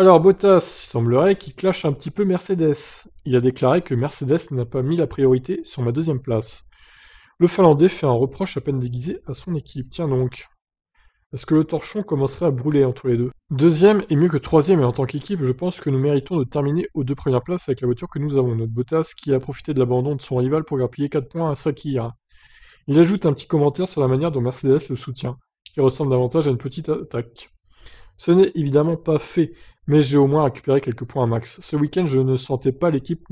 Alors Bottas, il semblerait qu'il clash un petit peu Mercedes. Il a déclaré que Mercedes n'a pas mis la priorité sur ma deuxième place. Le Finlandais fait un reproche à peine déguisé à son équipe. Tiens donc. Est-ce que le torchon commencerait à brûler entre les deux Deuxième est mieux que troisième et en tant qu'équipe, je pense que nous méritons de terminer aux deux premières places avec la voiture que nous avons. Notre Bottas qui a profité de l'abandon de son rival pour grappiller 4 points à Sakira. Il ajoute un petit commentaire sur la manière dont Mercedes le soutient, qui ressemble davantage à une petite attaque. Ce n'est évidemment pas fait, mais j'ai au moins récupéré quelques points à max. Ce week-end, je ne sentais pas l'équipe,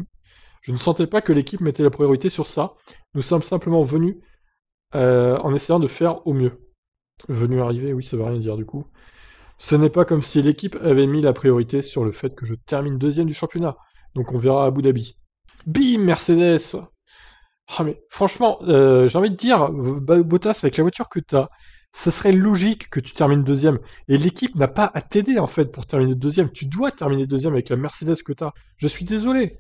je ne sentais pas que l'équipe mettait la priorité sur ça. Nous sommes simplement venus euh, en essayant de faire au mieux. Venu arriver, oui, ça veut rien dire du coup. Ce n'est pas comme si l'équipe avait mis la priorité sur le fait que je termine deuxième du championnat. Donc on verra à Abu Dhabi. Bim, Mercedes Ah mais franchement, euh, j'ai envie de dire, Bottas, avec la voiture que as, ce serait logique que tu termines deuxième. Et l'équipe n'a pas à t'aider, en fait, pour terminer deuxième. Tu dois terminer deuxième avec la Mercedes que t'as. Je suis désolé.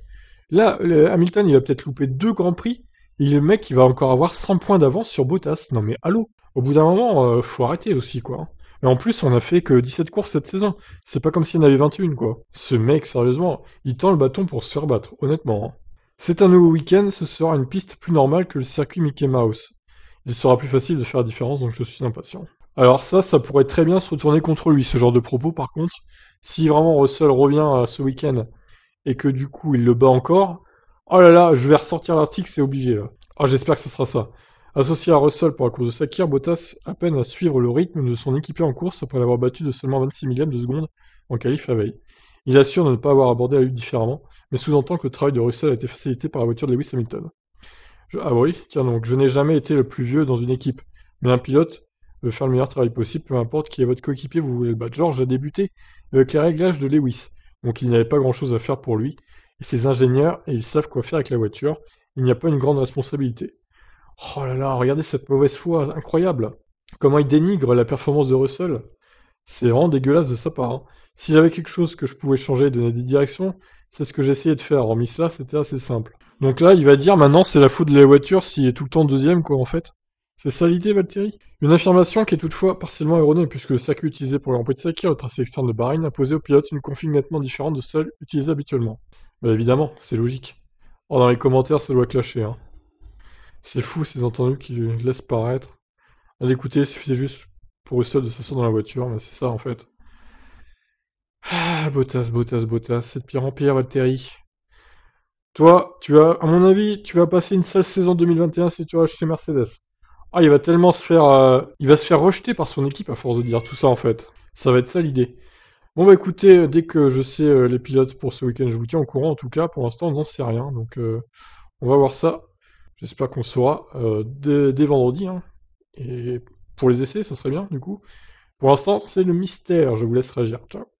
Là, Hamilton, il va peut-être louper deux grands prix. Et le mec, il va encore avoir 100 points d'avance sur Bottas. Non mais allô, au bout d'un moment, euh, faut arrêter aussi, quoi. Et en plus, on a fait que 17 courses cette saison. C'est pas comme s'il y en avait 21, quoi. Ce mec, sérieusement, il tend le bâton pour se battre, honnêtement. Hein. C'est un nouveau week-end, ce sera une piste plus normale que le circuit Mickey Mouse il sera plus facile de faire la différence, donc je suis impatient. Alors ça, ça pourrait très bien se retourner contre lui, ce genre de propos par contre. Si vraiment Russell revient euh, ce week-end et que du coup il le bat encore, oh là là, je vais ressortir l'article, c'est obligé là. Ah j'espère que ce sera ça. Associé à Russell pour la course de Sakir, Bottas à peine à suivre le rythme de son équipier en course après l'avoir battu de seulement 26 millièmes de seconde en qualif à veille. Il assure de ne pas avoir abordé la lutte différemment, mais sous-entend que le travail de Russell a été facilité par la voiture de Lewis Hamilton ah bah oui, tiens donc, je n'ai jamais été le plus vieux dans une équipe. Mais un pilote veut faire le meilleur travail possible, peu importe qui est votre coéquipier, vous voulez le battre. George a débuté avec les réglages de Lewis, donc il n'avait pas grand-chose à faire pour lui. Et ses ingénieurs, ils savent quoi faire avec la voiture, il n'y a pas une grande responsabilité. Oh là là, regardez cette mauvaise foi incroyable. Comment il dénigre la performance de Russell. C'est vraiment dégueulasse de sa part. Hein. S'il y avait quelque chose que je pouvais changer et donner des directions, c'est ce que j'essayais de faire. Hormis cela, c'était assez simple. Donc là, il va dire maintenant c'est la faute de la voiture s'il est tout le temps deuxième, quoi, en fait. C'est ça l'idée, Valtteri Une affirmation qui est toutefois partiellement erronée, puisque le sac utilisé pour le de Sakir, le tracé externe de a posé au pilote une config nettement différente de celle utilisée habituellement. Bah évidemment, c'est logique. Or, oh, dans les commentaires, ça doit clasher, hein. C'est fou ces entendus qui laissent paraître. À l'écouter, il suffisait juste pour eux seuls de s'asseoir dans la voiture, mais c'est ça en fait. Ah, Bottas, Bottas, Bottas, c'est de pire en pire, Toi, tu vas, à mon avis, tu vas passer une sale saison 2021 si tu vas chez Mercedes. Ah, il va tellement se faire, euh, il va se faire rejeter par son équipe à force de dire tout ça en fait. Ça va être ça l'idée. Bon bah écoutez, euh, dès que je sais euh, les pilotes pour ce week-end, je vous tiens au courant. En tout cas, pour l'instant, on n'en sait rien. Donc, on va voir ça. J'espère qu'on saura dès, vendredi. Hein. Et pour les essais, ça serait bien du coup. Pour l'instant, c'est le mystère. Je vous laisse réagir. Ciao.